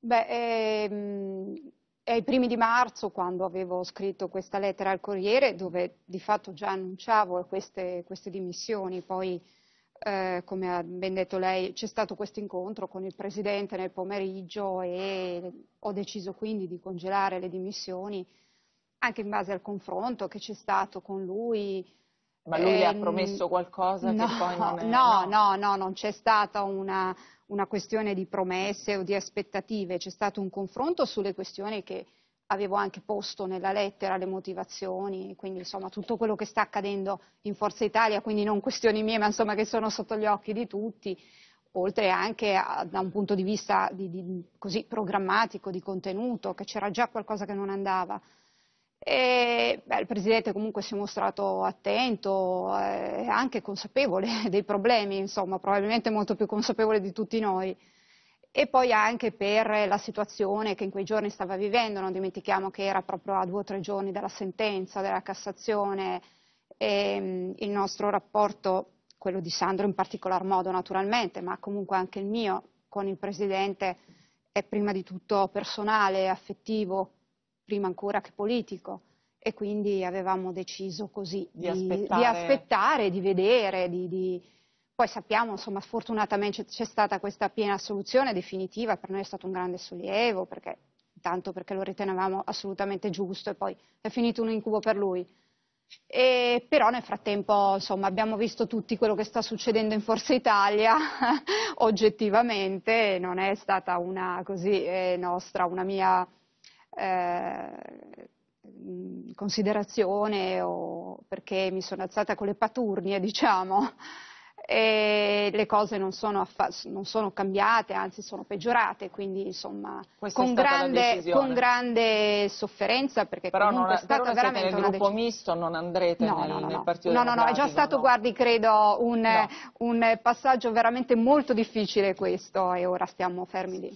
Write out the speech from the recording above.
Beh, ehm, è ai primi di marzo quando avevo scritto questa lettera al Corriere dove di fatto già annunciavo queste, queste dimissioni, poi eh, come ha ben detto lei c'è stato questo incontro con il Presidente nel pomeriggio e ho deciso quindi di congelare le dimissioni anche in base al confronto che c'è stato con lui, ma lui ehm, le ha ehm, promesso qualcosa no, è, no, no, no, non c'è stata una, una, questione di promesse o di aspettative, c'è stato un confronto sulle questioni che avevo anche posto nella lettera, le motivazioni, quindi insomma tutto quello che sta accadendo in Forza Italia, quindi non questioni mie, ma insomma che sono sotto gli occhi di tutti, oltre anche a, da un punto di vista di, di, così programmatico, di contenuto, che c'era già qualcosa che non andava. E, beh, il Presidente comunque si è mostrato attento eh, e eh, anche consapevole dei problemi, insomma, probabilmente molto più consapevole di tutti noi. E poi anche per la situazione che in quei giorni stava vivendo, non dimentichiamo che era proprio a due o tre giorni dalla sentenza della Cassazione e mh, mm, il nostro rapporto, quello di Sandro in particolar modo naturalmente, ma comunque anche il mio con il Presidente è prima di tutto personale, affettivo, prima ancora che politico e quindi avevamo deciso così di, di, aspettare. di aspettare. di vedere, di, poi sappiamo, insomma, fortunatamente c'è stata questa piena soluzione definitiva, per noi è stato un grande sollievo, perché, tanto perché lo ritenevamo assolutamente giusto e poi è finito un incubo per lui. E, però nel frattempo insomma, abbiamo visto tutti quello che sta succedendo in Forza Italia, oggettivamente non è stata una così eh, nostra, una mia eh, considerazione o perché mi sono alzata con le paturnie, diciamo, e le cose non sono, affa- non sono cambiate, anzi sono peggiorate, quindi insomma con grande, con grande, sofferenza perché però comunque non, è stata veramente nel una gruppo decisione. misto non andrete no, nel, no, no, nel partito No, no, no, è già stato, guardi, credo un, un passaggio veramente molto difficile questo e ora stiamo fermi lì.